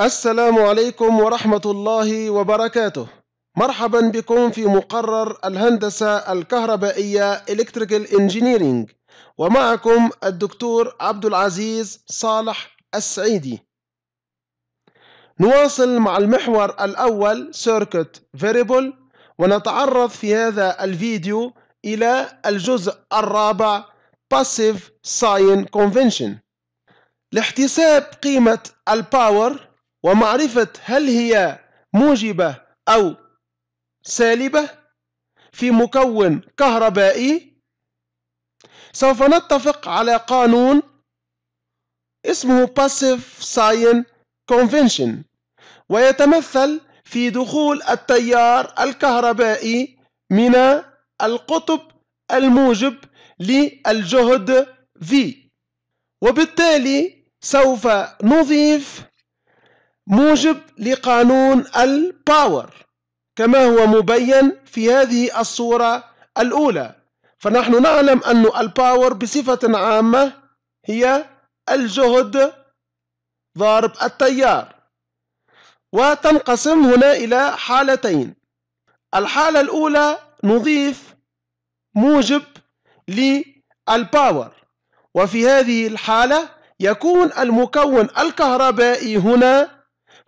السلام عليكم ورحمة الله وبركاته مرحبا بكم في مقرر الهندسة الكهربائية Electrical Engineering ومعكم الدكتور عبد العزيز صالح السعيدي نواصل مع المحور الأول Circuit Variable ونتعرض في هذا الفيديو إلى الجزء الرابع Passive Sign Convention لاحتساب قيمة الباور ومعرفة هل هي موجبة أو سالبة في مكون كهربائي سوف نتفق على قانون اسمه Passive Sign Convention ويتمثل في دخول التيار الكهربائي من القطب الموجب للجهد V وبالتالي سوف نضيف موجب لقانون الباور كما هو مبين في هذه الصورة الأولى فنحن نعلم أن الباور بصفة عامة هي الجهد ضارب التيار وتنقسم هنا إلى حالتين الحالة الأولى نضيف موجب للباور وفي هذه الحالة يكون المكون الكهربائي هنا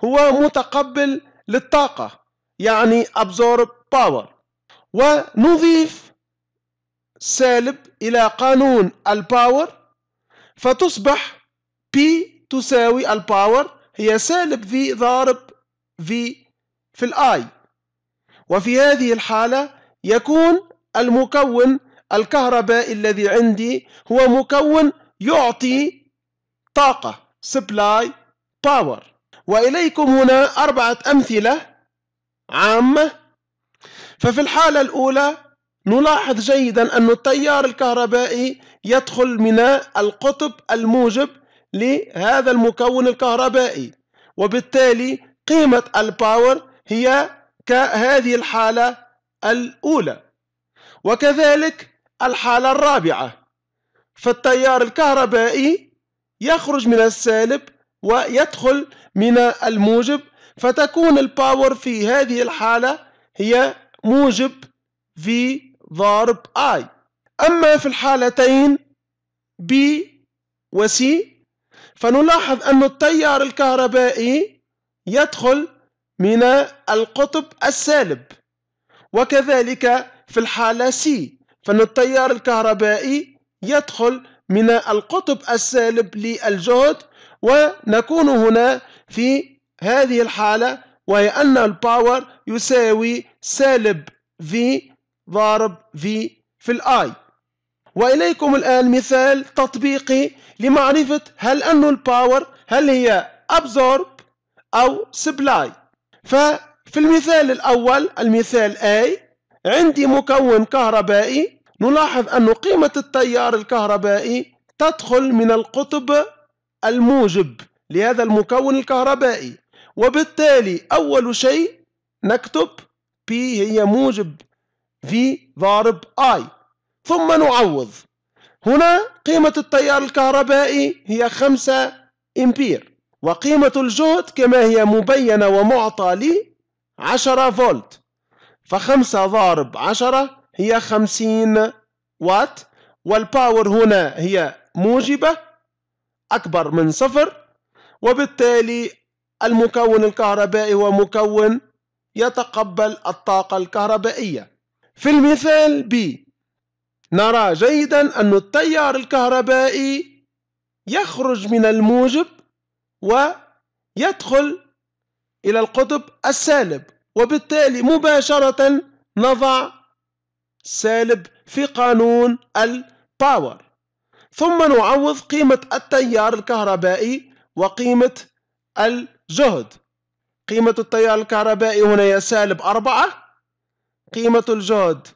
هو متقبل للطاقة يعني absorb power ونضيف سالب إلى قانون الباور فتصبح P تساوي الباور هي سالب V ضارب V في الآي وفي هذه الحالة يكون المكون الكهربائي الذي عندي هو مكون يعطي طاقة supply power وإليكم هنا أربعة أمثلة عامة ففي الحالة الأولى نلاحظ جيدا أن التيار الكهربائي يدخل من القطب الموجب لهذا المكون الكهربائي وبالتالي قيمة الباور هي كهذه الحالة الأولى وكذلك الحالة الرابعة فالتيار الكهربائي يخرج من السالب ويدخل من الموجب فتكون الباور في هذه الحالة هي موجب V ضارب I أما في الحالتين B و C فنلاحظ أن التيار الكهربائي يدخل من القطب السالب وكذلك في الحالة C فإن التيار الكهربائي يدخل من القطب السالب للجهد ونكون هنا في هذه الحالة وهي أن الباور يساوي سالب V ضارب V في الآي وإليكم الآن مثال تطبيقي لمعرفة هل أن الباور هل هي absorb أو supply ففي المثال الأول المثال A عندي مكون كهربائي نلاحظ أن قيمة التيار الكهربائي تدخل من القطب الموجب لهذا المكون الكهربائي وبالتالي أول شيء نكتب P هي موجب V ضارب I ثم نعوض هنا قيمة التيار الكهربائي هي 5 إمبير وقيمة الجهد كما هي مبينة ومعطى لي 10 فولت فخمسة ضارب 10 هي 50 وات والباور هنا هي موجبة أكبر من صفر وبالتالي المكون الكهربائي هو مكون يتقبل الطاقة الكهربائية في المثال ب نرى جيدا أن التيار الكهربائي يخرج من الموجب ويدخل إلى القطب السالب وبالتالي مباشرة نضع سالب في قانون الباور ثم نعوض قيمة التيار الكهربائي وقيمة الجهد قيمة التيار الكهربائي هنا هي سالب أربعة قيمة الجهد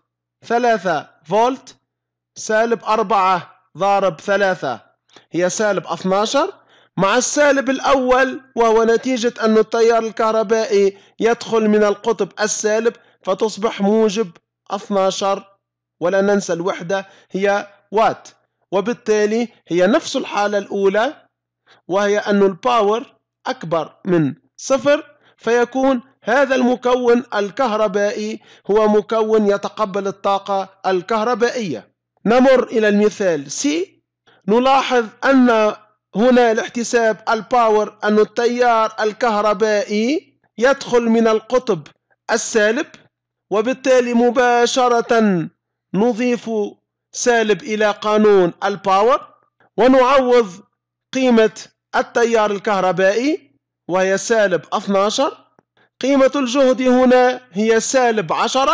ثلاثة فولت سالب أربعة ضارب ثلاثة هي سالب 12 مع السالب الأول وهو نتيجة أن التيار الكهربائي يدخل من القطب السالب فتصبح موجب 12 ولا ننسى الوحدة هي وات وبالتالي هي نفس الحالة الأولى وهي أن الباور أكبر من صفر فيكون هذا المكون الكهربائي هو مكون يتقبل الطاقة الكهربائية نمر إلى المثال سي نلاحظ أن هنا لاحتساب الباور أن التيار الكهربائي يدخل من القطب السالب وبالتالي مباشرة نضيف سالب إلى قانون الباور ونعوض قيمة التيار الكهربائي وهي سالب 12 قيمة الجهد هنا هي سالب 10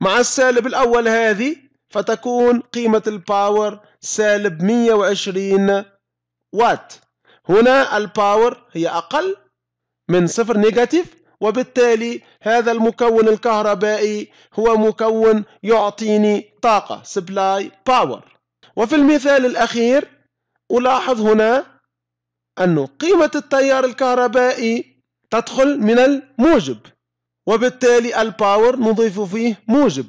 مع السالب الأول هذه فتكون قيمة الباور سالب 120 وات هنا الباور هي أقل من صفر نيجاتيف وبالتالي هذا المكون الكهربائي هو مكون يعطيني طاقة supply power وفي المثال الأخير ألاحظ هنا أن قيمة التيار الكهربائي تدخل من الموجب وبالتالي الباور نضيف فيه موجب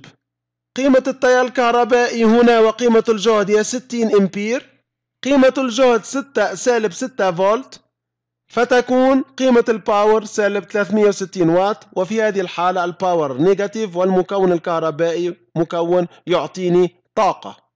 قيمة التيار الكهربائي هنا وقيمة الجهد هي 60 أمبير قيمة الجهد 6 سالب 6 فولت فتكون قيمة الباور سالب 360 واط وفي هذه الحالة الباور نيجاتيف والمكون الكهربائي مكون يعطيني طاقة